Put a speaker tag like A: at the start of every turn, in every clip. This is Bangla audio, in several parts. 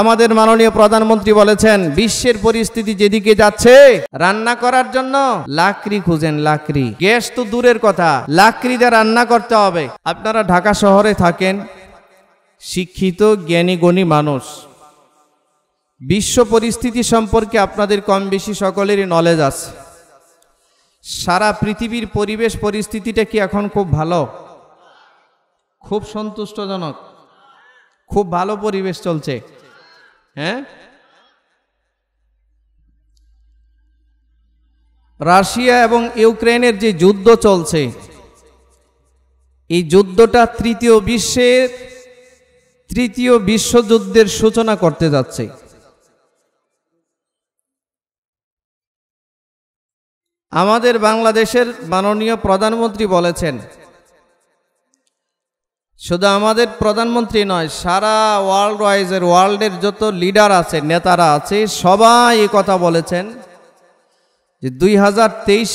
A: আমাদের মাননীয় প্রধানমন্ত্রী বলেছেন বিশ্বের পরিস্থিতি যেদিকে যাচ্ছে রান্না করার জন্য লাকড়ি খুঁজেন লাকড়ি গ্যাস তো দূরের কথা লাকড়ি দিয়ে রান্না করতে হবে আপনারা ঢাকা শহরে থাকেন শিক্ষিত জ্ঞানী গণী মানুষ বিশ্ব পরিস্থিতি সম্পর্কে আপনাদের কম বেশি সকলেরই নলেজ আছে সারা পৃথিবীর পরিবেশ পরিস্থিতিটা কি এখন খুব ভালো খুব সন্তুষ্টজনক খুব ভালো পরিবেশ চলছে হ্যাঁ রাশিয়া এবং ইউক্রেনের যে যুদ্ধ চলছে এই যুদ্ধটা তৃতীয় বিশ্বের তৃতীয় বিশ্বযুদ্ধের সূচনা করতে যাচ্ছে আমাদের বাংলাদেশের মাননীয় প্রধানমন্ত্রী বলেছেন শুধু আমাদের প্রধানমন্ত্রী নয় সারা ওয়ার্ল্ড ওয়াইজের ওয়ার্ল্ডের যত লিডার আছে নেতারা আছে সবাই এই কথা বলেছেন যে দুই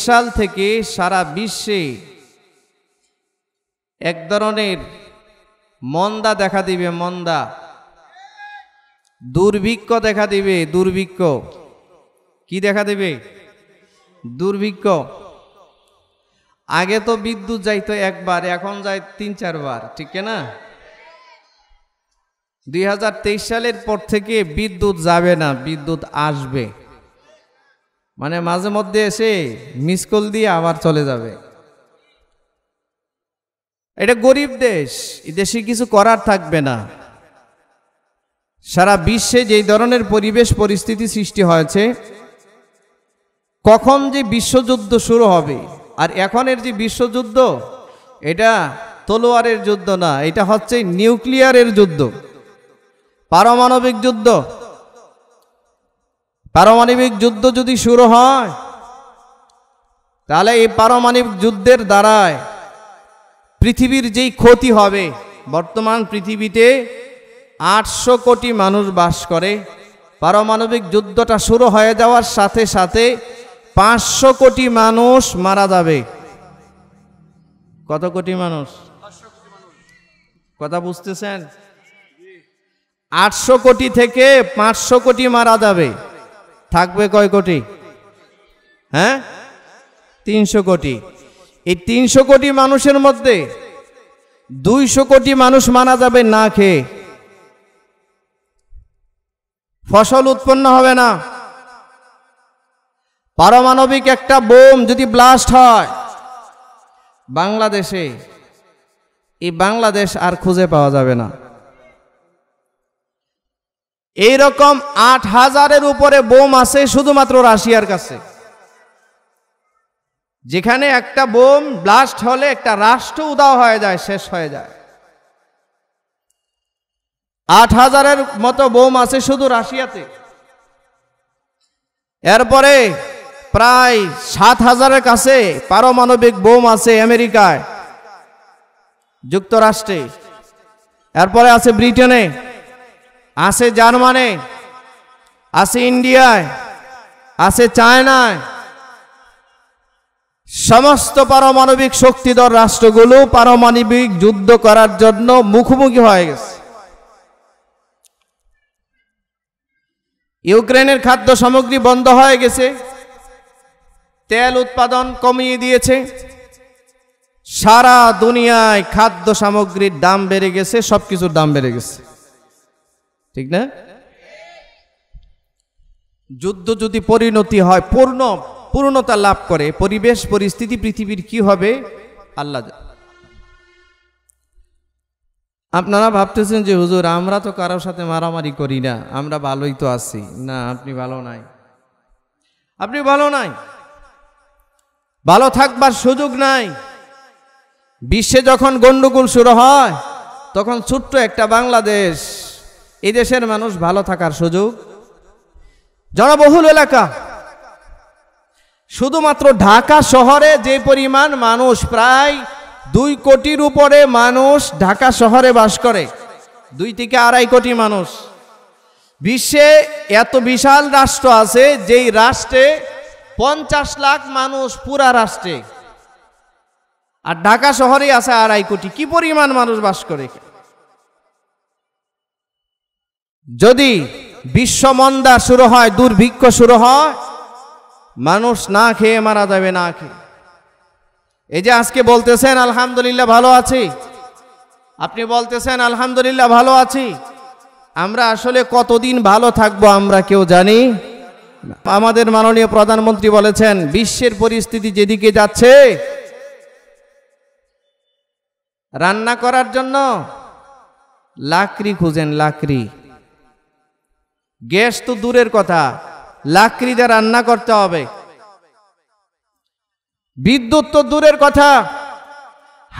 A: সাল থেকে সারা বিশ্বে এক ধরনের মন্দা দেখা দিবে মন্দা দুর্ভিক্ষ দেখা দিবে দুর্ভিক্ষ কি দেখা দিবে দুর্ভিক্ষ আগে তো বিদ্যুৎ যাইতো একবার এখন যায় তিন চারবার ঠিক না দুই সালের পর থেকে বিদ্যুৎ যাবে না বিদ্যুৎ আসবে মানে মাঝে মধ্যে এসে মিস কল দিয়ে আবার চলে যাবে এটা গরিব দেশ এই দেশে কিছু করার থাকবে না সারা বিশ্বে যেই ধরনের পরিবেশ পরিস্থিতি সৃষ্টি হয়েছে কখন যে বিশ্বযুদ্ধ শুরু হবে আর এখনের যে বিশ্বযুদ্ধ এটা তলোয়ারের যুদ্ধ না এটা হচ্ছে নিউক্লিয়ারের যুদ্ধ পারমাণবিক যুদ্ধ পারমাণবিক যুদ্ধ যদি শুরু হয় তাহলে এই পারমাণবিক যুদ্ধের দ্বারায় পৃথিবীর যেই ক্ষতি হবে বর্তমান পৃথিবীতে আটশো কোটি মানুষ বাস করে পারমাণবিক যুদ্ধটা শুরু হয়ে যাওয়ার সাথে সাথে পাঁচশো কোটি মানুষ মারা যাবে কত কোটি মানুষ কথা বুঝতেছেন আটশো কোটি থেকে পাঁচশো কোটি মারা যাবে থাকবে কয় কোটি হ্যাঁ তিনশো কোটি এই তিনশো কোটি মানুষের মধ্যে দুইশো কোটি মানুষ মারা যাবে না খেয়ে ফসল উৎপন্ন হবে না পারমাণবিক একটা বোম যদি ব্লাস্ট হয় বাংলাদেশে এই বাংলাদেশ আর খুঁজে পাওয়া যাবে না এই রকম আট হাজারের উপরে বোম আছে শুধুমাত্র রাশিয়ার কাছে যেখানে একটা বোম ব্লাস্ট হলে একটা রাষ্ট্র উদাও হয়ে যায় শেষ হয়ে যায় আট হাজারের মতো বোম আছে শুধু রাশিয়াতে এরপরে প্রায় সাত হাজারের কাছে পারমাণবিক বোম আছে আমেরিকায় যুক্তরাষ্ট্রে এরপরে আছে ব্রিটেনে আছে জার্মানে আছে ইন্ডিয়ায় আছে চায়নায় সমস্ত পারমাণবিক শক্তিধর রাষ্ট্রগুলো পারমাণবিক যুদ্ধ করার জন্য মুখোমুখি হয়ে গেছে ইউক্রেনের খাদ্য সামগ্রী বন্ধ হয়ে গেছে তেল উৎপাদন কমিয়ে দিয়েছে সারা দুনিয়ায় খাদ্য সামগ্রীর দাম বেড়ে গেছে সব কিছুর দাম বেড়ে গেছে ঠিক না যুদ্ধ যদি পরিণতি হয় পূর্ণ পূর্ণতা লাভ করে পরিবেশ পরিস্থিতি পৃথিবীর কি হবে আল্লাহ আপনারা ভাবতেছেন যে হুজুর আমরা তো কারোর সাথে মারামারি করি না আমরা ভালোই তো আছি না আপনি ভালো নাই আপনি ভালো নাই ভালো থাকবার সুযোগ নাই বিশ্বে যখন গণ্ডগোল শুরু হয় তখন ছোট্ট একটা বাংলাদেশ দেশের মানুষ ভালো থাকার সুযোগ জনবহুল এলাকা শুধুমাত্র ঢাকা শহরে যে পরিমাণ মানুষ প্রায় দুই কোটির উপরে মানুষ ঢাকা শহরে বাস করে দুই থেকে আড়াই কোটি মানুষ বিশ্বে এত বিশাল রাষ্ট্র আছে যেই রাষ্ট্রে পঞ্চাশ লাখ মানুষ পুরা রাষ্ট্রে আর ঢাকা শহরে আছে আড়াই কোটি কি পরিমাণ মানুষ বাস করে যদি বিশ্বমন্দা শুরু হয় দুর্ভিক্ষ শুরু হয় মানুষ না খেয়ে মারা যাবে না খেয়ে এই যে আজকে বলতেছেন আলহামদুলিল্লাহ ভালো আছি আপনি বলতেছেন আলহামদুলিল্লাহ ভালো আছি আমরা আসলে কতদিন ভালো থাকবো আমরা কেউ জানি আমাদের মাননীয় প্রধানমন্ত্রী বলেছেন বিশ্বের পরিস্থিতি যেদিকে যাচ্ছে রান্না করার জন্য লাকড়ি খুঁজেন লাকড়ি গ্যাস তো দূরের কথা লাকড়ি দিয়ে রান্না করতে হবে বিদ্যুৎ তো দূরের কথা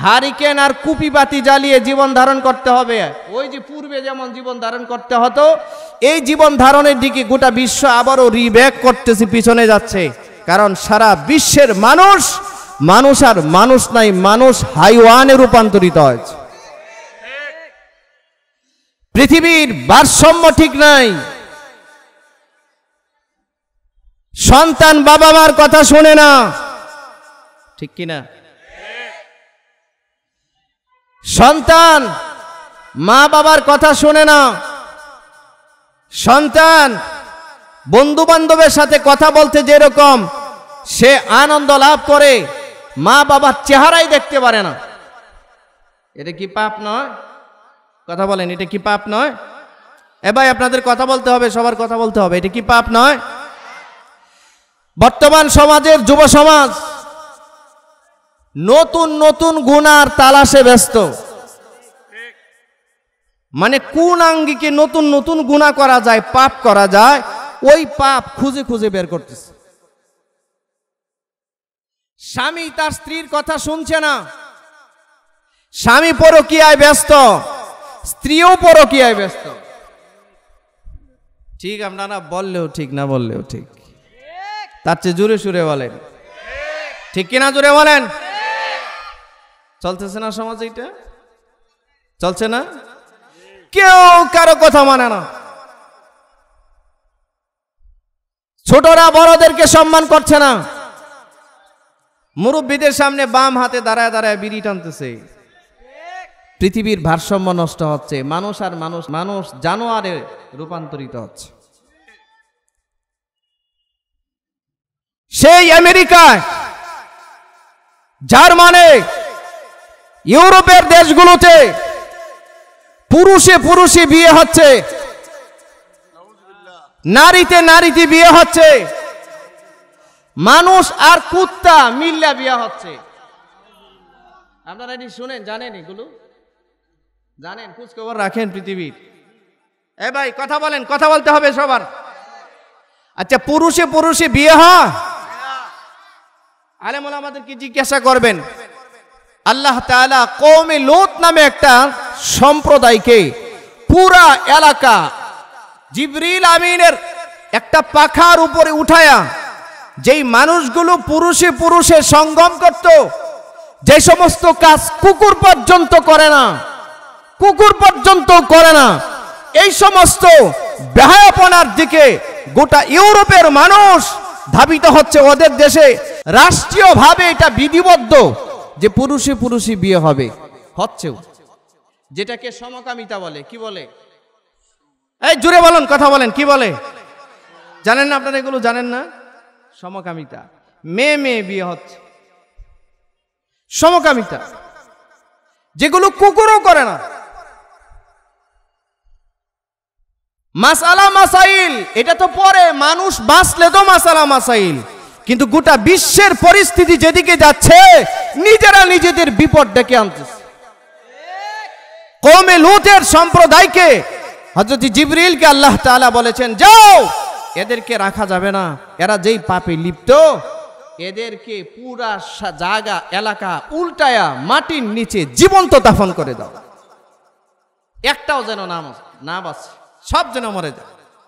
A: হারিকেন আর কুপি বাতি জ্বালিয়ে জীবন ধারণ করতে হবে ওই যে পূর্বে যেমন জীবন ধারণ করতে হতো এই জীবন ধারণের দিকে গোটা বিশ্ব আবারও রিব্যাক করতেছে পিছনে যাচ্ছে কারণ সারা বিশ্বের মানুষ মানুষ আর মানুষ নাই মানুষ হাইওয়ানে রূপান্তরিত হয়েছে পৃথিবীর ভারসাম্য ঠিক নাই সন্তান বাবা মার কথা শোনে না ঠিক কিনা সন্তান মা বাবার কথা শোনে না সন্তান বন্ধু বান্ধবের সাথে কথা বলতে যেরকম সে আনন্দ লাভ করে মা বাবার চেহারাই দেখতে পারে না এটা কি পাপ নয় কথা বলেন এটা কি পাপ নয় এ ভাই আপনাদের কথা বলতে হবে সবার কথা বলতে হবে এটা কি পাপ নয় বর্তমান সমাজের যুব সমাজ নতুন নতুন গুনার তালাশে ব্যস্ত মানে কোন আঙ্গিকে নতুন নতুন গুণা করা যায় পাপ করা যায় ওই পাপ খুঁজে খুঁজে বের করতেছে স্বামী তার স্ত্রীর কথা শুনছে না স্বামী পরকিয়ায় ব্যস্ত স্ত্রীও পরকিয়ায় ব্যস্ত ঠিক না বললেও ঠিক না বললেও ঠিক তার চেয়ে জোরে সুরে বলেন ঠিক কিনা জোরে বলেন চলতেছে না সমাজ এইটা চলছে না কেউ কারো কথা মানে না ছোটরা বড়দেরকে সম্মান করছে না মুরব্বীদের সামনে বাম হাতে দাঁড়ায় দাঁড়ায় বিড়ি টানতেছে পৃথিবীর ভারসাম্য নষ্ট হচ্ছে মানুষ আর মানুষ মানুষ জানোয়ারে রূপান্তরিত হচ্ছে সেই আমেরিকায় জার্মানে ইউরোপের দেশগুলোতে পুরুষে পুরুষে বিয়ে হচ্ছে নারীতে নারীতে বিয়ে হচ্ছে মানুষ আর কুত্তা মিল্লা বিয়ে হচ্ছে আপনারা এটি শুনেন জানেন এগুলো জানেন খোঁজখবর রাখেন পৃথিবীর এ ভাই কথা বলেন কথা বলতে হবে সবার আচ্ছা পুরুষে পুরুষে বিয়ে হয় আলেমুল কি জিজ্ঞাসা করবেন আল্লাহ তালা কৌমে লোত নামে একটা সম্প্রদায়কে পুরা এলাকা জিবরিল আমিনের একটা পাখার উপরে উঠায়া যেই মানুষগুলো পুরুষে পুরুষে সঙ্গম করত যে সমস্ত কাজ কুকুর পর্যন্ত করে না কুকুর পর্যন্ত করে না এই সমস্ত ব্যয়াপনার দিকে গোটা ইউরোপের মানুষ ধাবিত হচ্ছে ওদের দেশে রাষ্ট্রীয়ভাবে এটা বিধিবদ্ধ যে পুরুষে পুরুষই বিয়ে হবে হচ্ছেও যেটাকে সমকামিতা বলে কি বলে এই জুড়ে বলেন কথা বলেন কি বলে জানেন না আপনারা এগুলো জানেন না সমকামিতা মেয়ে মেয়ে বিয়ে হচ্ছে সমকামিতা যেগুলো কুকুরও করে না মাসালা মাসাইল এটা তো পরে মানুষ বাঁচলে তো মাসালা মাসাইল কিন্তু গোটা বিশ্বের পরিস্থিতি যেদিকে যাচ্ছে নিজেরা নিজেদের বিপদ ডেকে আনতেছে কমে লুতের সম্প্রদায়কে হজরত জিবরিলকে আল্লাহ তালা বলেছেন যাও এদেরকে রাখা যাবে না এরা যেই পাপে লিপ্ত এদেরকে পুরা জায়গা এলাকা উল্টায়া মাটির নিচে জীবন্ত দাফন করে দাও একটাও যেন নাম না বাঁচে সব যেন মরে যায়